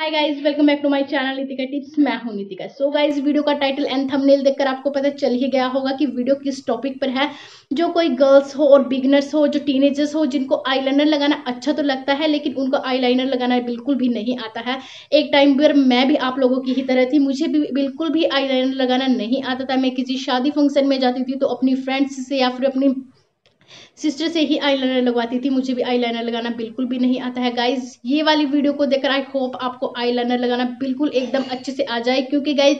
hi guys welcome back to my channel Nitika tips मैं हूं Nitika so guys video का title and thumbnail देखकर आपको पता चल ही गया होगा कि वीडियो किस टॉपिक पर है जो कोई गर्ल्स हो और बिगनर्स हो जो टीनेजर्स हो जिनको आईलाइनर लगाना अच्छा तो लगता है लेकिन उनको आईलाइनर लगाना बिल्कुल भी नहीं आता है एक टाइम पर मैं भी आप लोगों की ही तरह थी मुझे भी बिल्कुल भी आईलाइनर लगाना नहीं आता था मैं किसी शादी फंक्शन में जाती थी तो अपनी फ्रेंड्स से या फिर अपनी सिस्टर से ही आईलाइनर लगवाती थी मुझे भी आईलाइनर लगाना बिल्कुल भी नहीं आता है गाइज ये वाली वीडियो को देखकर आई होप आपको आईलाइनर लगाना बिल्कुल एकदम अच्छे से आ जाए क्योंकि गाइज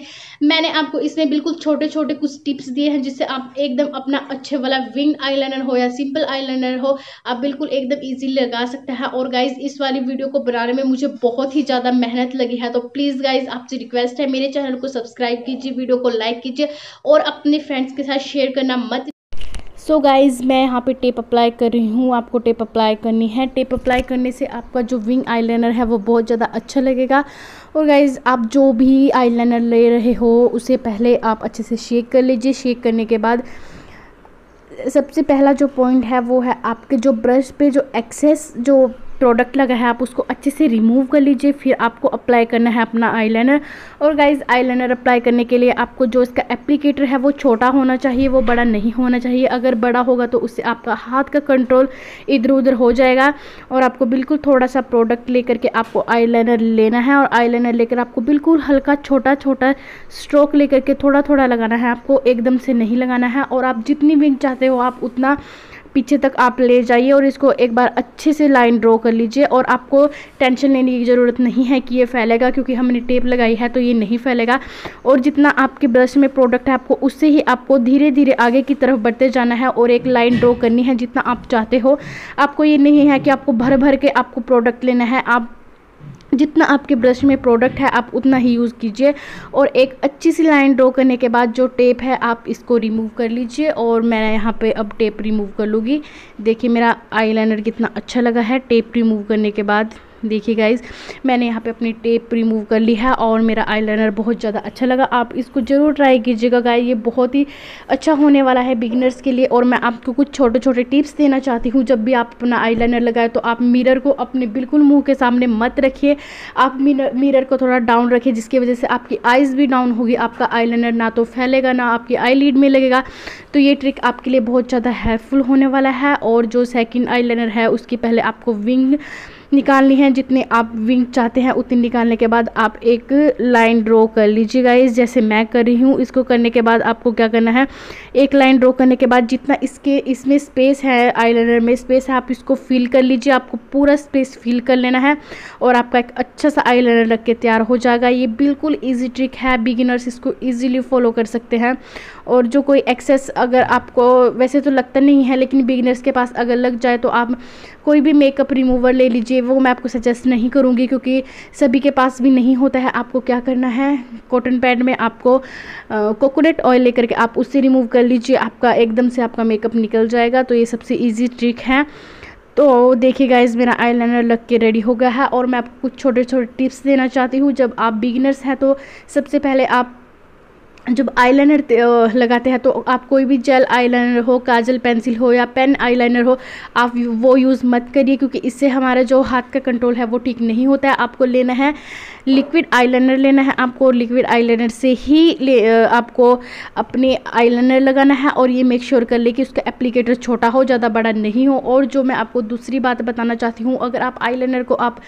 मैंने आपको इसमें बिल्कुल छोटे छोटे कुछ टिप्स दिए हैं जिससे आप एकदम अपना अच्छे वाला विंग आईलाइनर हो या सिंपल आईलाइनर हो आप बिल्कुल एकदम ईजी लगा सकते हैं और गाइज इस वाली वीडियो को बनाने में मुझे बहुत ही ज़्यादा मेहनत लगी है तो प्लीज़ गाइज आपसे रिक्वेस्ट है मेरे चैनल को सब्सक्राइब कीजिए वीडियो को लाइक कीजिए और अपने फ्रेंड्स के साथ शेयर करना मत सो so गाइज़ मैं यहाँ पे टेप अप्लाई कर रही हूँ आपको टेप अप्लाई करनी है टेप अप्लाई करने से आपका जो विंग आईलाइनर है वो बहुत ज़्यादा अच्छा लगेगा और गाइज़ आप जो भी आईलाइनर ले रहे हो उसे पहले आप अच्छे से शेक कर लीजिए शेक करने के बाद सबसे पहला जो पॉइंट है वो है आपके जो ब्रश पे जो एक्सेस जो प्रोडक्ट लगा है आप उसको अच्छे से रिमूव कर लीजिए फिर आपको अप्लाई करना है अपना आईलाइनर और गाइज आईलाइनर अप्लाई करने के लिए आपको जो इसका एप्लीकेटर है वो छोटा होना चाहिए वो बड़ा नहीं होना चाहिए अगर बड़ा होगा तो उससे आपका हाथ का कंट्रोल इधर उधर हो जाएगा और आपको बिल्कुल थोड़ा सा प्रोडक्ट लेकर के आपको आई लेना है और आई लेकर आपको बिल्कुल हल्का छोटा छोटा स्ट्रोक लेकर के थोड़ा थोड़ा लगाना है आपको एकदम से नहीं लगाना है और आप जितनी विंग चाहते हो आप उतना पीछे तक आप ले जाइए और इसको एक बार अच्छे से लाइन ड्रॉ कर लीजिए और आपको टेंशन लेने की ज़रूरत नहीं है कि ये फैलेगा क्योंकि हमने टेप लगाई है तो ये नहीं फैलेगा और जितना आपके ब्रश में प्रोडक्ट है आपको उससे ही आपको धीरे धीरे आगे की तरफ बढ़ते जाना है और एक लाइन ड्रॉ करनी है जितना आप चाहते हो आपको ये नहीं है कि आपको भर भर के आपको प्रोडक्ट लेना है आप जितना आपके ब्रश में प्रोडक्ट है आप उतना ही यूज़ कीजिए और एक अच्छी सी लाइन ड्रॉ करने के बाद जो टेप है आप इसको रिमूव कर लीजिए और मैं यहाँ पे अब टेप रिमूव कर लूँगी देखिए मेरा आईलाइनर कितना अच्छा लगा है टेप रिमूव करने के बाद देखिए गाइज मैंने यहाँ पे अपनी टेप रिमूव कर ली है और मेरा आईलाइनर बहुत ज़्यादा अच्छा लगा आप इसको ज़रूर ट्राई कीजिएगा गाइज ये बहुत ही अच्छा होने वाला है बिगनर्स के लिए और मैं आपको कुछ छोटे छोटे टिप्स देना चाहती हूँ जब भी आप अपना आईलाइनर लगाए तो आप मिरर को अपने बिल्कुल मुँह के सामने मत रखिए आप मिरर को थोड़ा डाउन रखिए जिसकी वजह से आपकी आइज़ भी डाउन होगी आपका आई ना तो फैलेगा ना आपकी आई में लगेगा तो ये ट्रिक आपके लिए बहुत ज़्यादा हेल्पफुल होने वाला है और जो सेकेंड आई है उसकी पहले आपको विंग निकालनी है जितने आप विंग चाहते हैं उतनी निकालने के बाद आप एक लाइन ड्रॉ कर लीजिएगा इस जैसे मैं कर रही हूँ इसको करने के बाद आपको क्या करना है एक लाइन ड्रॉ करने के बाद जितना इसके इसमें स्पेस है आईलाइनर में स्पेस है आप इसको फिल कर लीजिए आपको पूरा स्पेस फिल कर लेना है और आपका एक अच्छा सा आईलाइनर लग के तैयार हो जाएगा ये बिल्कुल ईजी ट्रिक है बिगिनर्स इसको ईजिली फॉलो कर सकते हैं और जो कोई एक्सेस अगर आपको वैसे तो लगता नहीं है लेकिन बिगिनर्स के पास अगर लग जाए तो आप कोई भी मेकअप रिमूवर ले लीजिए वो मैं आपको सजेस्ट नहीं करूँगी क्योंकि सभी के पास भी नहीं होता है आपको क्या करना है कॉटन पैड में आपको कोकोनट ऑयल लेकर के आप उससे रिमूव कर लीजिए आपका एकदम से आपका मेकअप निकल जाएगा तो ये सबसे ईजी ट्रिक है तो देखिए गाइज मेरा आईलाइनर लग के रेडी हो गया है और मैं आपको कुछ छोटे छोटे टिप्स देना चाहती हूँ जब आप बिगिनर्स हैं तो सबसे पहले आप जब आईलाइनर लगाते हैं तो आप कोई भी जेल आईलाइनर हो काजल पेंसिल हो या पेन आईलाइनर हो आप वो यूज़ मत करिए क्योंकि इससे हमारा जो हाथ का कंट्रोल है वो ठीक नहीं होता है आपको लेना है लिक्विड आईलाइनर लेना है आपको लिक्विड आईलाइनर से ही ले आपको अपने आईलाइनर लगाना है और ये मेक श्योर कर ले कि उसका एप्लीकेटर छोटा हो ज़्यादा बड़ा नहीं हो और जो मैं आपको दूसरी बात बताना चाहती हूँ अगर आप आईलाइनर को आप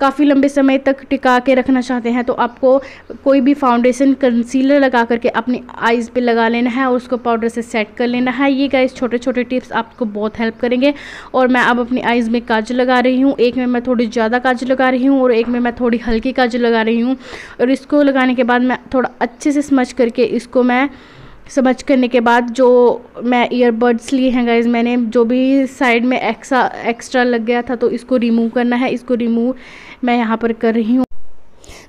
काफ़ी लंबे समय तक टिका के रखना चाहते हैं तो आपको कोई भी फाउंडेशन कंसीलर लगा करके करके अपनी आइज़ पे लगा लेना है और उसको पाउडर से सेट कर लेना है ये गाइस छोटे छोटे टिप्स आपको बहुत हेल्प करेंगे और मैं अब अपनी आइज़ में काजल लगा रही हूँ एक में मैं थोड़ी ज़्यादा काजल लगा रही हूँ और एक में मैं थोड़ी हल्की काजल लगा रही हूँ और इसको लगाने के बाद मैं थोड़ा अच्छे से समझ करके इसको मैं समझ करने के बाद जो मैं ईयरबड्स लिए हैं गाइज मैंने जो भी साइड में एक्सा एक्स्ट्रा लग गया था तो इसको रिमूव करना है इसको रिमूव मैं यहाँ पर कर रही हूँ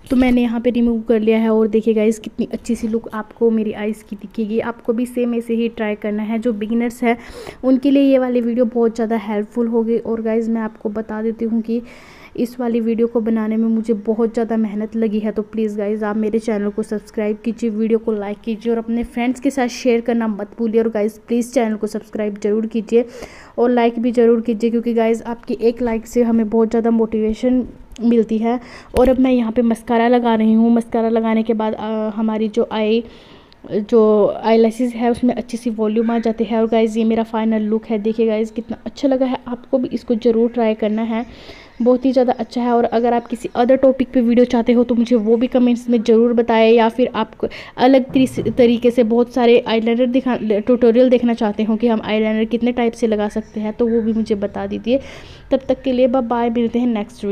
तो मैंने यहाँ पे रिमूव कर लिया है और देखिए गाइज़ कितनी अच्छी सी लुक आपको मेरी आइज़ की दिखेगी आपको भी सेम ऐसे ही ट्राई करना है जो बिगिनर्स है उनके लिए ये वाली वीडियो बहुत ज़्यादा हेल्पफुल होगी और गाइज़ मैं आपको बता देती हूँ कि इस वाली वीडियो को बनाने में मुझे बहुत ज़्यादा मेहनत लगी है तो प्लीज़ गाइज़ आप मेरे चैनल को सब्सक्राइब कीजिए वीडियो को लाइक कीजिए और अपने फ्रेंड्स के साथ शेयर करना मत भूलिए और गाइज़ प्लीज़ चैनल को सब्सक्राइब ज़रूर कीजिए और लाइक भी ज़रूर कीजिए क्योंकि गाइज़ आपकी एक लाइक से हमें बहुत ज़्यादा मोटिवेशन मिलती है और अब मैं यहाँ पे मस्कारा लगा रही हूँ मस्कारा लगाने के बाद आ, हमारी जो आई जो आईलाइसिस है उसमें अच्छी सी वॉल्यूम आ जाती है और गाइज़ ये मेरा फाइनल लुक है देखिए गाइज़ कितना अच्छा लगा है आपको भी इसको ज़रूर ट्राई करना है बहुत ही ज़्यादा अच्छा है और अगर आप किसी अदर टॉपिक पे वीडियो चाहते हो तो मुझे वो भी कमेंट्स में ज़रूर बताएं या फिर आप अलग तरीके से बहुत सारे आईलाइनर दिखा ट्यूटोरियल देखना चाहते हो कि हम आईलाइनर कितने टाइप से लगा सकते हैं तो वो भी मुझे बता दीजिए तब तक के लिए बाय मिलते हैं नेक्स्ट